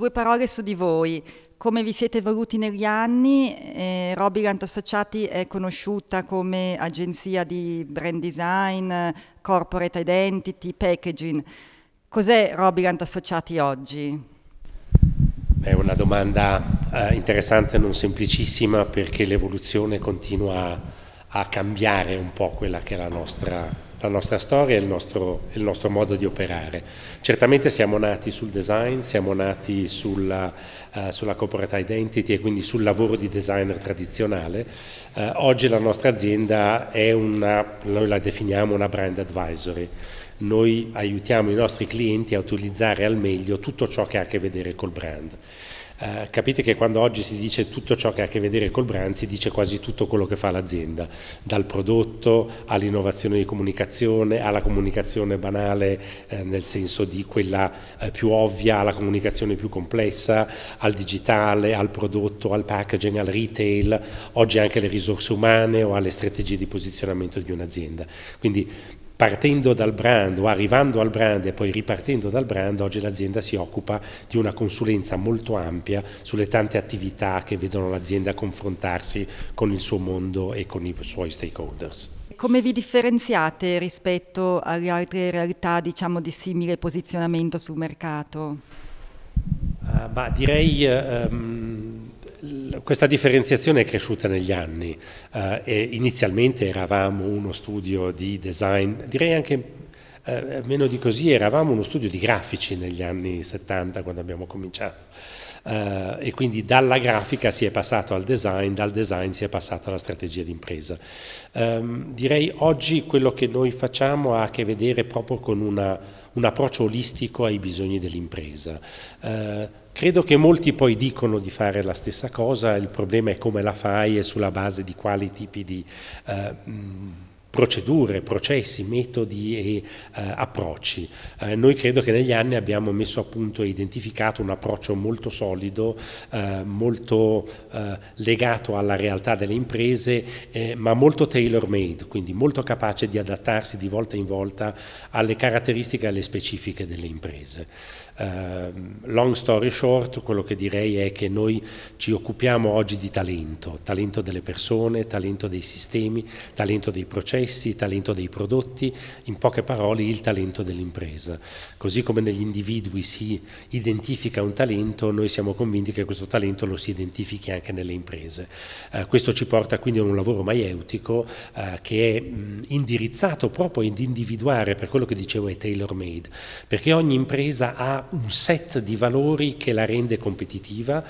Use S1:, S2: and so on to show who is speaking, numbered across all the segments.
S1: Due parole su di voi. Come vi siete evoluti negli anni? Eh, Robigant Associati è conosciuta come agenzia di brand design, corporate identity, packaging. Cos'è Robigant Associati oggi?
S2: È una domanda eh, interessante, non semplicissima, perché l'evoluzione continua a cambiare un po' quella che è la nostra la nostra storia e il nostro, il nostro modo di operare. Certamente siamo nati sul design, siamo nati sulla, eh, sulla corporate identity e quindi sul lavoro di designer tradizionale. Eh, oggi la nostra azienda è una, noi la definiamo una brand advisory, noi aiutiamo i nostri clienti a utilizzare al meglio tutto ciò che ha a che vedere col brand. Eh, capite che quando oggi si dice tutto ciò che ha a che vedere col brand si dice quasi tutto quello che fa l'azienda, dal prodotto all'innovazione di comunicazione, alla comunicazione banale eh, nel senso di quella eh, più ovvia, alla comunicazione più complessa, al digitale, al prodotto, al packaging, al retail, oggi anche alle risorse umane o alle strategie di posizionamento di un'azienda. Quindi partendo dal brand o arrivando al brand e poi ripartendo dal brand, oggi l'azienda si occupa di una consulenza molto ampia sulle tante attività che vedono l'azienda confrontarsi con il suo mondo e con i suoi stakeholders.
S1: Come vi differenziate rispetto alle altre realtà diciamo, di simile posizionamento sul mercato?
S2: Uh, direi um, questa differenziazione è cresciuta negli anni eh, e inizialmente eravamo uno studio di design, direi anche eh, meno di così, eravamo uno studio di grafici negli anni 70 quando abbiamo cominciato. Uh, e quindi dalla grafica si è passato al design, dal design si è passato alla strategia d'impresa. Um, direi oggi quello che noi facciamo ha a che vedere proprio con una un approccio olistico ai bisogni dell'impresa. Eh, credo che molti poi dicono di fare la stessa cosa, il problema è come la fai e sulla base di quali tipi di... Eh, mh, mm, procedure, processi, metodi e eh, approcci. Eh, noi credo che negli anni abbiamo messo a punto e identificato un approccio molto solido, eh, molto eh, legato alla realtà delle imprese, eh, ma molto tailor made, quindi molto capace di adattarsi di volta in volta alle caratteristiche e alle specifiche delle imprese. Ehm, long story short, quello che direi è che noi ci occupiamo oggi di talento, talento delle persone, talento dei sistemi, talento dei processi, talento dei prodotti, in poche parole il talento dell'impresa. Così come negli individui si identifica un talento, noi siamo convinti che questo talento lo si identifichi anche nelle imprese. Eh, questo ci porta quindi a un lavoro maieutico eh, che è mh, indirizzato proprio ad individuare, per quello che dicevo è tailor made, perché ogni impresa ha un set di valori che la rende competitiva,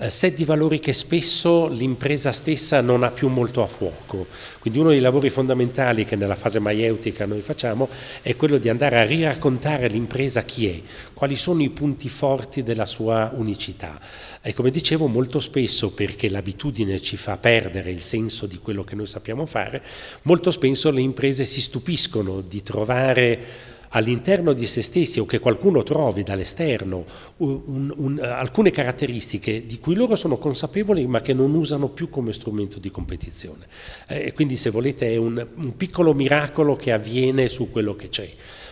S2: eh, set di valori che spesso l'impresa stessa non ha più molto a fuoco. Quindi uno dei lavori fondamentali che nella fase maieutica noi facciamo è quello di andare a riraccontare all'impresa chi è, quali sono i punti forti della sua unicità. E come dicevo, molto spesso, perché l'abitudine ci fa perdere il senso di quello che noi sappiamo fare, molto spesso le imprese si stupiscono di trovare all'interno di se stessi o che qualcuno trovi dall'esterno un, un, eh, alcune caratteristiche di cui loro sono consapevoli ma che non usano più come strumento di competizione. Eh, quindi se volete è un, un piccolo miracolo che avviene su quello che c'è.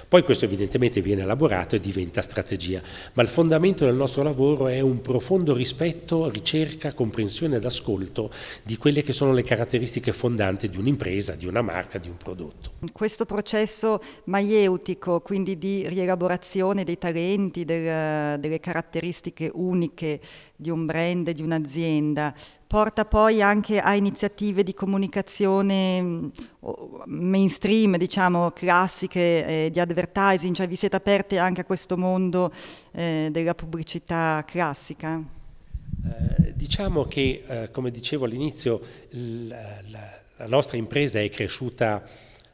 S2: Poi questo evidentemente viene elaborato e diventa strategia, ma il fondamento del nostro lavoro è un profondo rispetto, ricerca, comprensione ed ascolto di quelle che sono le caratteristiche fondanti di un'impresa, di una marca, di un prodotto.
S1: Questo processo maieutico, quindi di rielaborazione dei talenti, del, delle caratteristiche uniche di un brand, di un'azienda, porta poi anche a iniziative di comunicazione mm, mainstream, diciamo classiche eh, di advertising, cioè vi siete aperte anche a questo mondo eh, della pubblicità classica? Eh,
S2: diciamo che, eh, come dicevo all'inizio, la, la, la, nostra impresa è cresciuta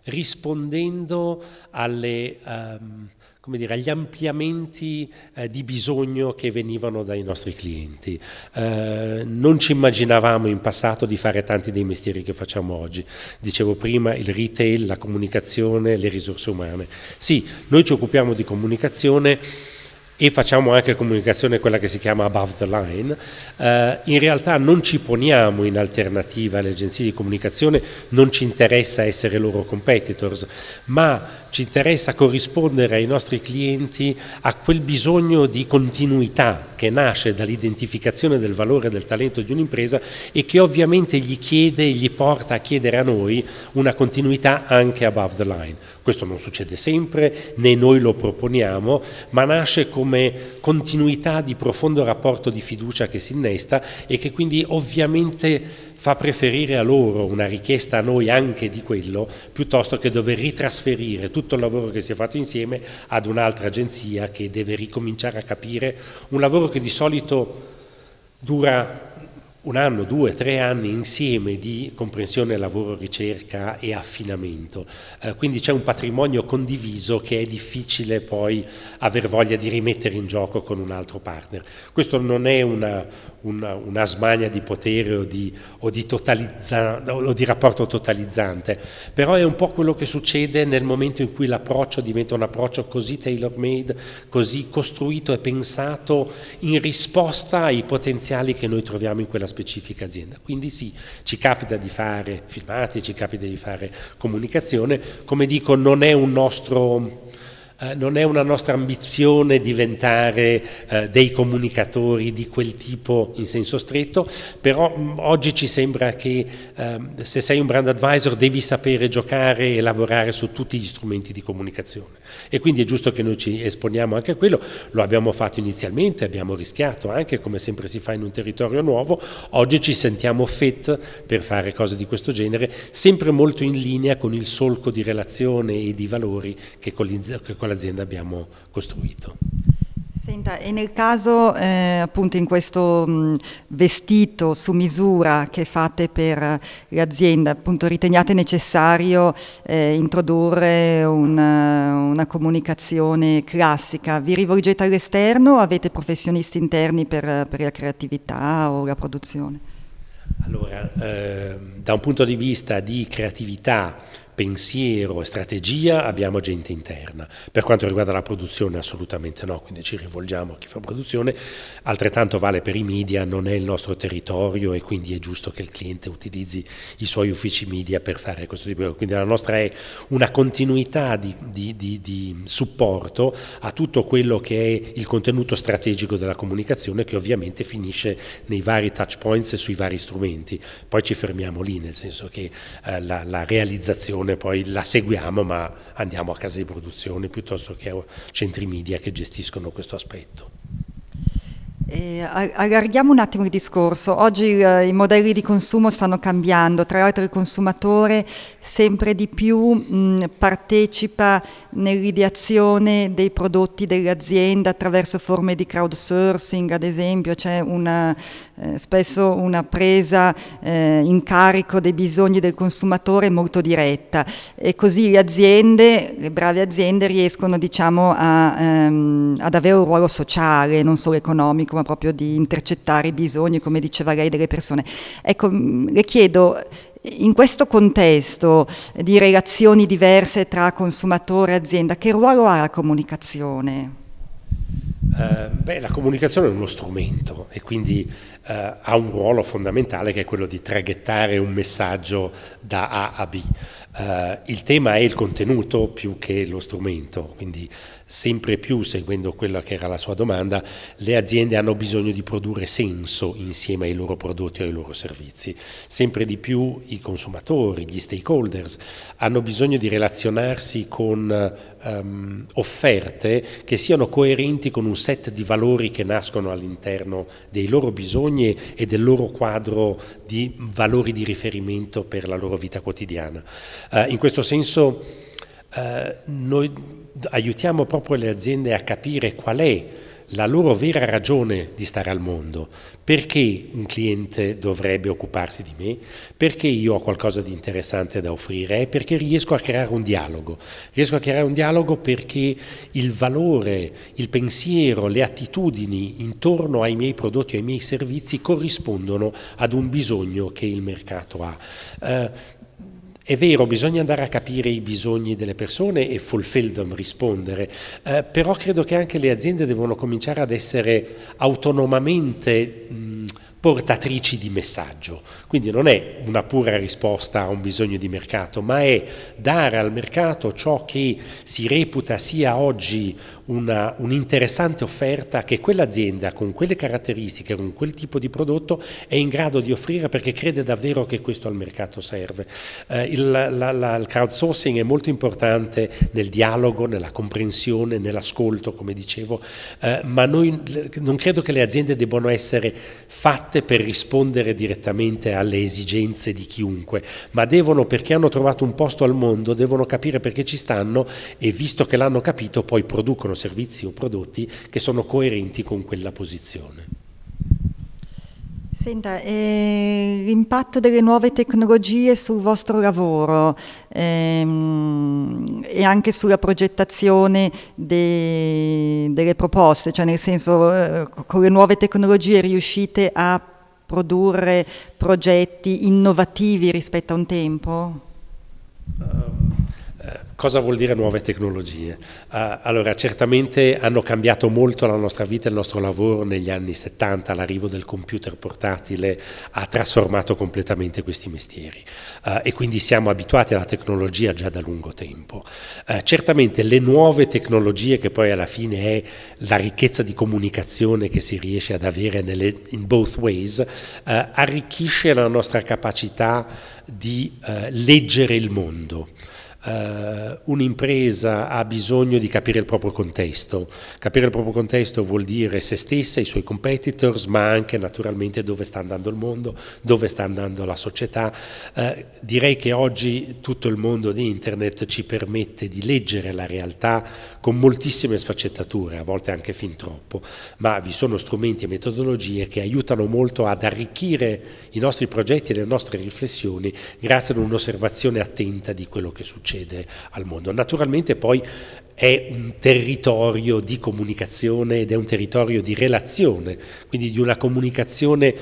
S2: rispondendo alle... Um, come dire, agli ampliamenti eh, di bisogno che venivano dai nostri clienti. Eh, non ci immaginavamo in passato di fare tanti dei mestieri che facciamo oggi. Dicevo prima il retail, la comunicazione, le risorse umane. Sì, noi ci occupiamo di comunicazione e facciamo anche comunicazione quella che si chiama above the line, eh, in realtà non ci poniamo in alternativa alle agenzie di comunicazione, non ci interessa essere loro competitors, ma ci interessa corrispondere ai nostri clienti a quel bisogno di continuità che nasce dall'identificazione del valore e del talento di un'impresa e che ovviamente gli chiede e gli porta a chiedere a noi una continuità anche above the line. Questo non succede sempre, né noi lo proponiamo, ma nasce come continuità di profondo rapporto di fiducia che si innesta e che quindi ovviamente fa preferire a loro una richiesta a noi anche di quello, piuttosto che dover ritrasferire tutto il lavoro che si è fatto insieme ad un'altra agenzia che deve ricominciare a capire un lavoro che di solito dura un anno, due, tre anni insieme di comprensione, lavoro, ricerca e affinamento. Eh, quindi c'è un patrimonio condiviso che è difficile poi aver voglia di rimettere in gioco con un altro partner. Questo non è una, una, una smania di potere o di, o, di o di rapporto totalizzante, però è un po' quello che succede nel momento in cui l'approccio diventa un approccio così tailor-made, così costruito e pensato in risposta ai potenziali che noi troviamo in quella specifica azienda. Quindi sì, ci capita di fare filmati, ci capita di fare comunicazione, come dico non è un nostro eh, non è una nostra ambizione diventare eh, dei comunicatori di quel tipo in senso stretto, però mh, mm, oggi ci sembra che eh, se sei un brand advisor devi sapere giocare e lavorare su tutti gli strumenti di comunicazione e quindi è giusto che noi ci esponiamo anche a quello, lo abbiamo fatto inizialmente, abbiamo rischiato anche come sempre si fa in un territorio nuovo, oggi ci sentiamo fit per fare cose di questo genere, sempre molto in linea con il solco di relazione e di valori che con la l'azienda abbiamo costruito.
S1: Senta, e nel caso eh, appunto in questo vestito su misura che fate per l'azienda, appunto riteniate necessario eh, introdurre una, una, comunicazione classica? Vi rivolgete all'esterno o avete professionisti interni per, per, la creatività o la produzione?
S2: Allora, eh, da un punto di vista di creatività pensiero e strategia abbiamo gente interna. Per quanto riguarda la produzione assolutamente no, quindi ci rivolgiamo a chi fa produzione, altrettanto vale per i media, non è il nostro territorio e quindi è giusto che il cliente utilizzi i suoi uffici media per fare questo tipo di cose. Quindi la nostra è una continuità di, di, di, di supporto a tutto quello che è il contenuto strategico della comunicazione che ovviamente finisce nei vari touch points e sui vari strumenti. Poi ci fermiamo lì, nel senso che eh, la, la realizzazione produzione poi la seguiamo ma andiamo a case di produzione piuttosto che a centri media che gestiscono questo aspetto.
S1: Eh, allarghiamo un attimo il discorso. Oggi eh, i modelli di consumo stanno cambiando, tra l'altro il consumatore sempre di più mh, mm, partecipa nell'ideazione dei prodotti dell'azienda attraverso forme di crowdsourcing, ad esempio, c'è una, eh, spesso una presa eh, in carico dei bisogni del consumatore molto diretta e così le aziende, le brave aziende riescono diciamo, a, ehm, ad avere un ruolo sociale, non solo economico, insomma, proprio di intercettare i bisogni, come diceva lei, delle persone. Ecco, mm, le chiedo, in questo contesto di relazioni diverse tra consumatore e azienda, che ruolo ha la comunicazione?
S2: Eh, beh, la comunicazione è uno strumento e quindi eh, ha un ruolo fondamentale che è quello di traghettare un messaggio da A a B. Uh, il tema è il contenuto più che lo strumento, quindi sempre più, seguendo quella che era la sua domanda, le aziende hanno bisogno di produrre senso insieme ai loro prodotti e ai loro servizi. Sempre di più i consumatori, gli stakeholders hanno bisogno di relazionarsi con um, offerte che siano coerenti con un set di valori che nascono all'interno dei loro bisogni e del loro quadro di valori di riferimento per la loro vita quotidiana. Eh, in questo senso eh, noi aiutiamo proprio le aziende a capire qual è la loro vera ragione di stare al mondo, perché un cliente dovrebbe occuparsi di me, perché io ho qualcosa di interessante da offrire e perché riesco a creare un dialogo. Riesco a creare un dialogo perché il valore, il pensiero, le attitudini intorno ai miei prodotti, ai miei servizi corrispondono ad un bisogno che il mercato ha. Eh, è vero, bisogna andare a capire i bisogni delle persone e fulfill them, rispondere, eh, però credo che anche le aziende devono cominciare ad essere autonomamente... Mh, portatrici di messaggio. Quindi non è una pura risposta a un bisogno di mercato, ma è dare al mercato ciò che si reputa sia oggi una, un'interessante offerta che quell'azienda con quelle caratteristiche, con quel tipo di prodotto è in grado di offrire perché crede davvero che questo al mercato serve. Eh, il, la, la, il crowdsourcing è molto importante nel dialogo, nella comprensione, nell'ascolto, come dicevo, eh, ma noi non credo che le aziende debbano essere fatte fatte per rispondere direttamente alle esigenze di chiunque, ma devono, perché hanno trovato un posto al mondo, devono capire perché ci stanno e visto che l'hanno capito poi producono servizi o prodotti che sono coerenti con quella posizione.
S1: Senta, eh, l'impatto delle nuove tecnologie sul vostro lavoro ehm, e anche sulla progettazione de, delle proposte, cioè nel senso eh, con le nuove tecnologie riuscite a produrre progetti innovativi rispetto a un tempo? Uh
S2: eh, cosa vuol dire nuove tecnologie? Uh, allora, certamente hanno cambiato molto la nostra vita e il nostro lavoro negli anni 70, l'arrivo del computer portatile ha trasformato completamente questi mestieri uh, e quindi siamo abituati alla tecnologia già da lungo tempo. Uh, certamente le nuove tecnologie, che poi alla fine è la ricchezza di comunicazione che si riesce ad avere nelle, in both ways, eh, arricchisce la nostra capacità di leggere il mondo eh, un'impresa ha bisogno di capire il proprio contesto. Capire il proprio contesto vuol dire se stessa, i suoi competitors, ma anche naturalmente dove sta andando il mondo, dove sta andando la società. Eh, direi che oggi tutto il mondo di internet ci permette di leggere la realtà con moltissime sfaccettature, a volte anche fin troppo, ma vi sono strumenti e metodologie che aiutano molto ad arricchire i nostri progetti e le nostre riflessioni grazie ad un'osservazione attenta di quello che succede succede al mondo. Naturalmente poi è un territorio di comunicazione ed è un territorio di relazione, quindi di una comunicazione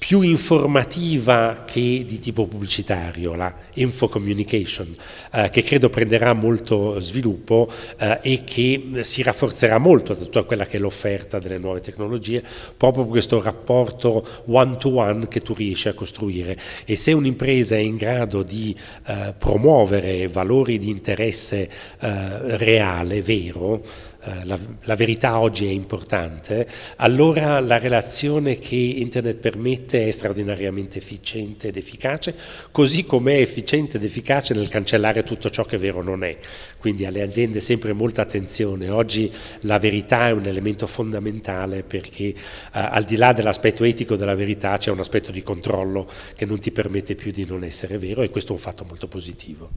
S2: più informativa che di tipo pubblicitario, la info communication, eh, che credo prenderà molto sviluppo eh, e che si rafforzerà molto da tutta quella che è l'offerta delle nuove tecnologie, proprio questo rapporto one-to-one che tu riesci a costruire. E se un'impresa è in grado di eh, promuovere valori di interesse eh, reale, vero, eh, la, la, verità oggi è importante, allora la relazione che Internet permette è straordinariamente efficiente ed efficace, così come è efficiente ed efficace nel cancellare tutto ciò che vero non è. Quindi alle aziende sempre molta attenzione, oggi la verità è un elemento fondamentale perché eh, al di là dell'aspetto etico della verità c'è un aspetto di controllo che non ti permette più di non essere vero e questo è un fatto molto positivo.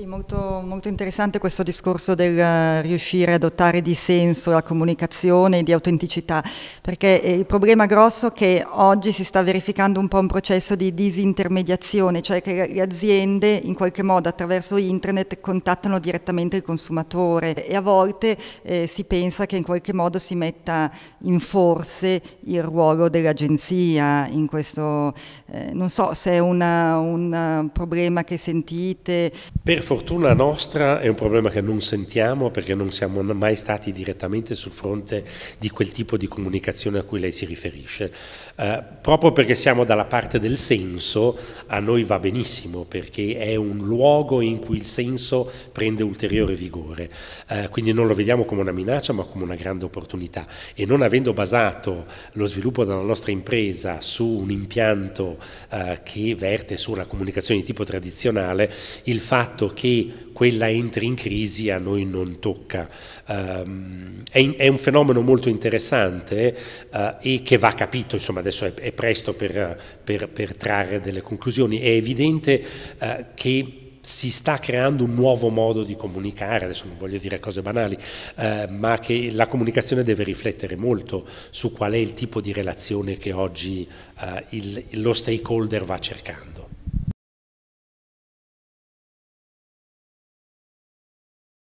S1: Sì, molto, molto, interessante questo discorso del eh, riuscire a dotare di senso la comunicazione e di autenticità, perché eh, il problema grosso è che oggi si sta verificando un po' un processo di disintermediazione, cioè che le aziende in qualche modo attraverso internet contattano direttamente il consumatore e a volte eh, si pensa che in qualche modo si metta in forse il ruolo dell'agenzia in questo, eh, non so se è una, un problema che sentite.
S2: Per fortuna nostra è un problema che non sentiamo perché non siamo mai stati direttamente sul fronte di quel tipo di comunicazione a cui lei si riferisce. Eh, proprio perché siamo dalla parte del senso, a noi va benissimo perché è un luogo in cui il senso prende ulteriore vigore. Eh, quindi non lo vediamo come una minaccia ma come una grande opportunità. E non avendo basato lo sviluppo della nostra impresa su un impianto eh, che verte su una comunicazione di tipo tradizionale, il fatto che quella entri in crisi a noi non tocca. Um, è, in, è, un fenomeno molto interessante uh, e che va capito, insomma adesso è, è presto per, per, per, trarre delle conclusioni. È evidente uh, che si sta creando un nuovo modo di comunicare, adesso non voglio dire cose banali, eh, ma che la comunicazione deve riflettere molto su qual è il tipo di relazione che oggi eh, il, lo stakeholder va cercando.